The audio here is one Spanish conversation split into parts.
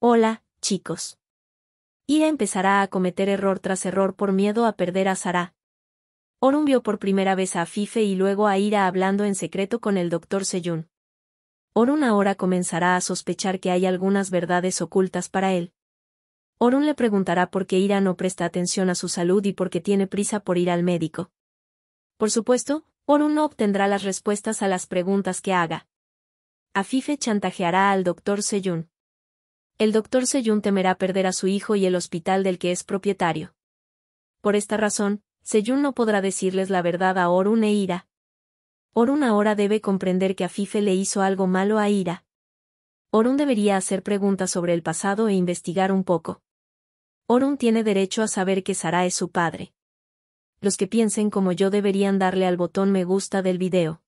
Hola, chicos. Ira empezará a cometer error tras error por miedo a perder a Sara. Orun vio por primera vez a Fife y luego a Ira hablando en secreto con el doctor Seyun. Orun ahora comenzará a sospechar que hay algunas verdades ocultas para él. Orun le preguntará por qué Ira no presta atención a su salud y por qué tiene prisa por ir al médico. Por supuesto, Orun no obtendrá las respuestas a las preguntas que haga. Afife chantajeará al doctor Seyun el doctor Seyun temerá perder a su hijo y el hospital del que es propietario. Por esta razón, Seyun no podrá decirles la verdad a Orun e Ira. Orun ahora debe comprender que Afife le hizo algo malo a Ira. Orun debería hacer preguntas sobre el pasado e investigar un poco. Orun tiene derecho a saber que Sara es su padre. Los que piensen como yo deberían darle al botón me gusta del video.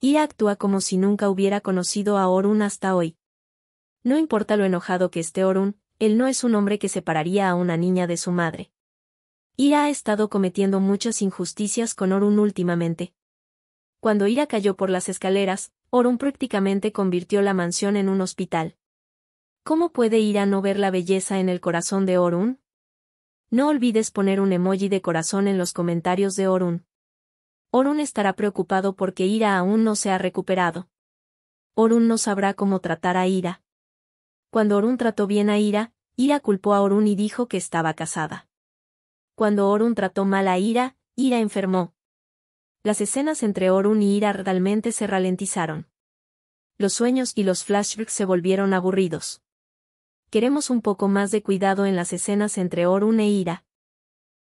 Ira actúa como si nunca hubiera conocido a Orun hasta hoy. No importa lo enojado que esté Orun, él no es un hombre que separaría a una niña de su madre. Ira ha estado cometiendo muchas injusticias con Orun últimamente. Cuando Ira cayó por las escaleras, Orun prácticamente convirtió la mansión en un hospital. ¿Cómo puede Ira no ver la belleza en el corazón de Orun? No olvides poner un emoji de corazón en los comentarios de Orun. Orun estará preocupado porque Ira aún no se ha recuperado. Orun no sabrá cómo tratar a Ira. Cuando Orun trató bien a Ira, Ira culpó a Orun y dijo que estaba casada. Cuando Orun trató mal a Ira, Ira enfermó. Las escenas entre Orun y Ira realmente se ralentizaron. Los sueños y los flashbacks se volvieron aburridos. Queremos un poco más de cuidado en las escenas entre Orun e Ira.